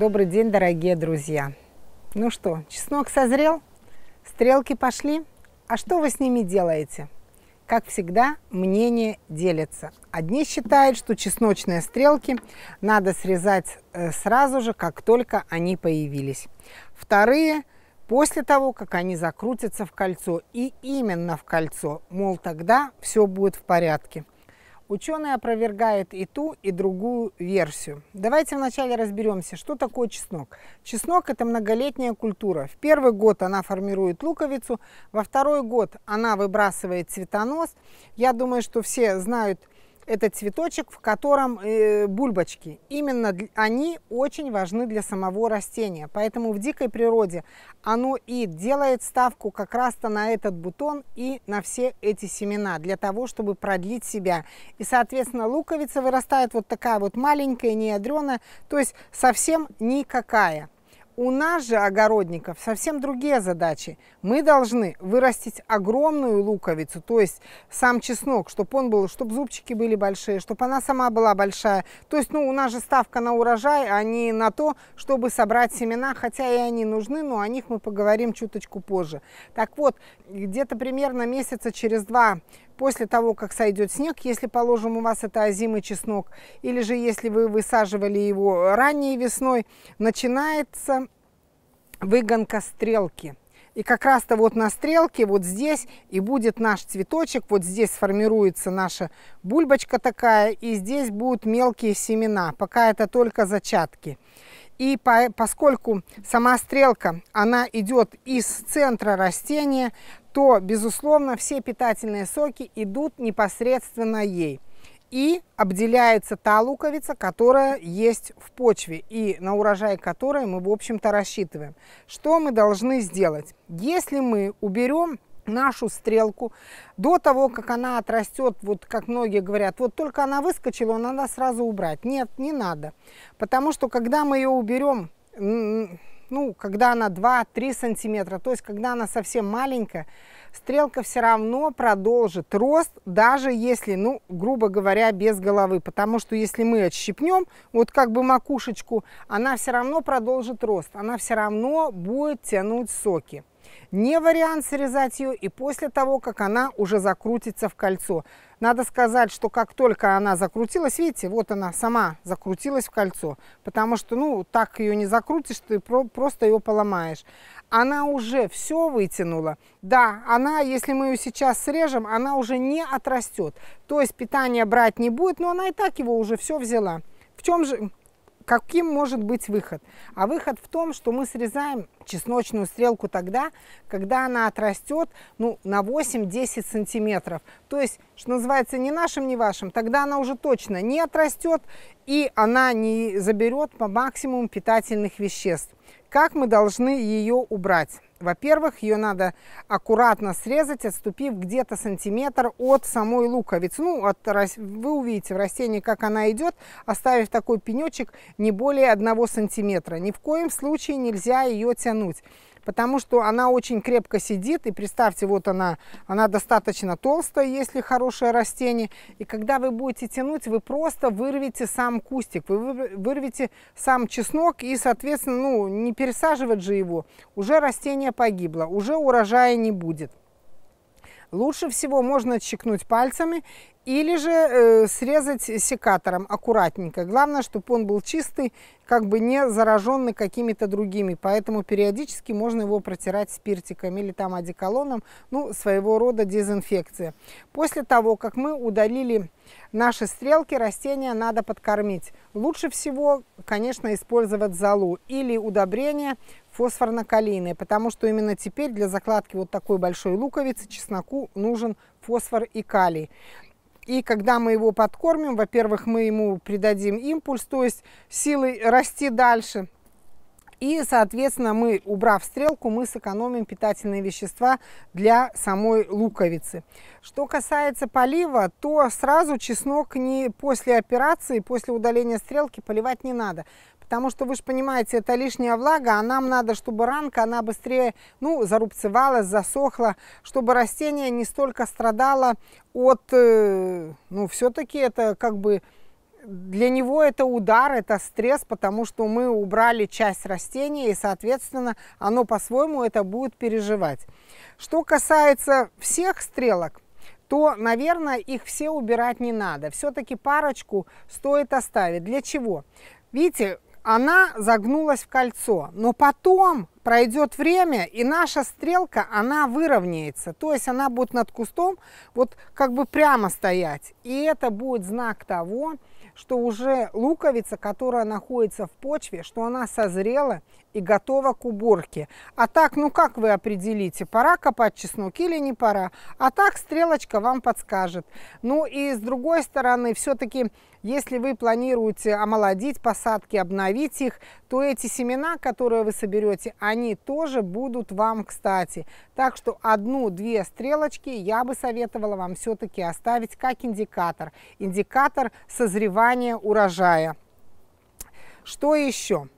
Добрый день, дорогие друзья. Ну что, чеснок созрел? Стрелки пошли? А что вы с ними делаете? Как всегда, мнение делится. Одни считают, что чесночные стрелки надо срезать э, сразу же, как только они появились. Вторые после того, как они закрутятся в кольцо. И именно в кольцо. Мол, тогда все будет в порядке. Ученые опровергают и ту, и другую версию. Давайте вначале разберемся, что такое чеснок. Чеснок – это многолетняя культура. В первый год она формирует луковицу, во второй год она выбрасывает цветонос. Я думаю, что все знают это цветочек, в котором э, бульбочки. Именно они очень важны для самого растения. Поэтому в дикой природе оно и делает ставку как раз-то на этот бутон и на все эти семена, для того, чтобы продлить себя. И, соответственно, луковица вырастает вот такая вот маленькая, неядреная, то есть совсем никакая. У нас же, огородников, совсем другие задачи. Мы должны вырастить огромную луковицу, то есть сам чеснок, чтобы он был, чтобы зубчики были большие, чтобы она сама была большая. То есть, ну, у нас же ставка на урожай, а не на то, чтобы собрать семена, хотя и они нужны, но о них мы поговорим чуточку позже. Так вот, где-то примерно месяца через два после того, как сойдет снег, если, положим, у вас это озимый чеснок, или же если вы высаживали его ранней весной, начинается выгонка стрелки. И как раз-то вот на стрелке, вот здесь, и будет наш цветочек, вот здесь сформируется наша бульбочка такая, и здесь будут мелкие семена, пока это только зачатки. И по, поскольку сама стрелка, она идет из центра растения, то, безусловно, все питательные соки идут непосредственно ей. И обделяется та луковица, которая есть в почве, и на урожай которой мы, в общем-то, рассчитываем. Что мы должны сделать? Если мы уберем нашу стрелку до того, как она отрастет, вот как многие говорят, вот только она выскочила, надо сразу убрать. Нет, не надо, потому что когда мы ее уберем, ну, когда она 2-3 сантиметра, то есть когда она совсем маленькая, стрелка все равно продолжит рост, даже если, ну, грубо говоря, без головы. Потому что если мы отщипнем, вот как бы макушечку, она все равно продолжит рост, она все равно будет тянуть соки. Не вариант срезать ее и после того, как она уже закрутится в кольцо. Надо сказать, что как только она закрутилась, видите, вот она сама закрутилась в кольцо, потому что, ну, так ее не закрутишь, ты про просто ее поломаешь. Она уже все вытянула. Да, она, если мы ее сейчас срежем, она уже не отрастет. То есть питание брать не будет, но она и так его уже все взяла. В чем же каким может быть выход? А выход в том, что мы срезаем чесночную стрелку тогда, когда она отрастет ну, на 8-10 сантиметров. То есть, что называется, не нашим, не вашим. Тогда она уже точно не отрастет и она не заберет по максимуму питательных веществ. Как мы должны ее убрать? Во-первых, ее надо аккуратно срезать, отступив где-то сантиметр от самой луковицы. Ну, от, вы увидите в растении, как она идет, оставив такой пенечек не более одного сантиметра. Ни в коем случае нельзя ее тянуть потому что она очень крепко сидит. И представьте, вот она, она достаточно толстая, если хорошее растение. И когда вы будете тянуть, вы просто вырвете сам кустик, вы вырвете сам чеснок и, соответственно, ну, не пересаживать же его. Уже растение погибло, уже урожая не будет. Лучше всего можно отщекнуть пальцами или же э, срезать секатором аккуратненько. Главное, чтобы он был чистый, как бы не зараженный какими-то другими. Поэтому периодически можно его протирать спиртиком или там одеколоном, ну, своего рода дезинфекция. После того, как мы удалили наши стрелки, растения надо подкормить. Лучше всего, конечно, использовать золу или удобрение фосфорно-калийные, потому что именно теперь для закладки вот такой большой луковицы чесноку нужен фосфор и калий. И когда мы его подкормим, во-первых, мы ему придадим импульс, то есть силы расти дальше. И, соответственно, мы, убрав стрелку, мы сэкономим питательные вещества для самой луковицы. Что касается полива, то сразу чеснок не после операции, после удаления стрелки поливать не надо, потому что, вы же понимаете, это лишняя влага, а нам надо, чтобы ранка, она быстрее, ну, зарубцевалась, засохла, чтобы растение не столько страдало от, э, ну, все-таки это как бы для него это удар, это стресс, потому что мы убрали часть растения, и, соответственно, оно по-своему это будет переживать. Что касается всех стрелок, то, наверное, их все убирать не надо. Все-таки парочку стоит оставить. Для чего? Видите, она загнулась в кольцо. Но потом пройдет время, и наша стрелка, она выровняется. То есть она будет над кустом вот как бы прямо стоять. И это будет знак того, что уже луковица, которая находится в почве, что она созрела и готова к уборке. А так, ну как вы определите, пора копать чеснок или не пора? А так стрелочка вам подскажет. Ну и с другой стороны, все-таки, если вы планируете омолодить посадки, обновить их, то эти семена, которые вы соберете, они тоже будут вам кстати. Так что одну-две стрелочки я бы советовала вам все-таки оставить как индикатор. Индикатор созревания сбивание урожая. Что еще?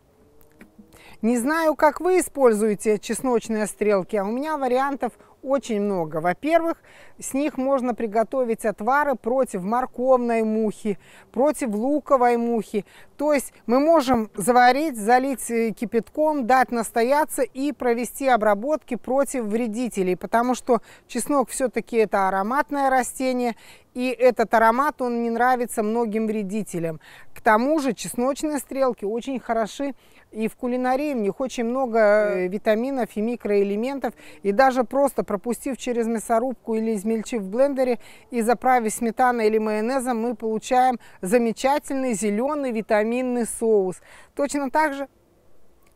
Не знаю, как вы используете чесночные стрелки, а у меня вариантов очень много. Во-первых, с них можно приготовить отвары против морковной мухи, против луковой мухи. То есть мы можем заварить, залить э, кипятком, дать настояться и провести обработки против вредителей, потому что чеснок все-таки это ароматное растение, и этот аромат, он не нравится многим вредителям. К тому же чесночные стрелки очень хороши и в кулинарии. В них очень много э, витаминов и микроэлементов. И даже просто пропустив через мясорубку или измельчив в блендере и заправив сметаной или майонезом, мы получаем замечательный зеленый витаминный соус. Точно так же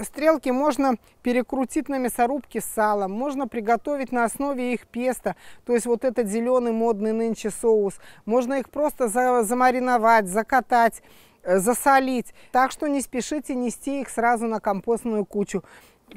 Стрелки можно перекрутить на мясорубке салом, можно приготовить на основе их песто, то есть вот этот зеленый модный нынче соус. Можно их просто замариновать, закатать, э, засолить. Так что не спешите нести их сразу на компостную кучу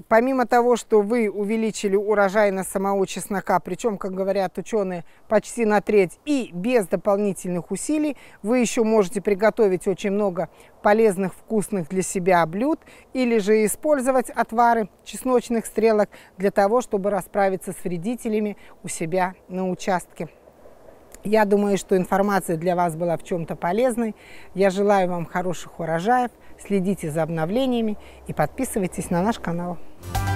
помимо того, что вы увеличили урожайность самого чеснока, причем, как говорят ученые, почти на треть и без дополнительных усилий, вы еще можете приготовить очень много полезных, вкусных для себя блюд или же использовать отвары чесночных стрелок для того, чтобы расправиться с вредителями у себя на участке. Я думаю, что информация для вас была в чем-то полезной. Я желаю вам хороших урожаев, следите за обновлениями и подписывайтесь на наш канал. Thank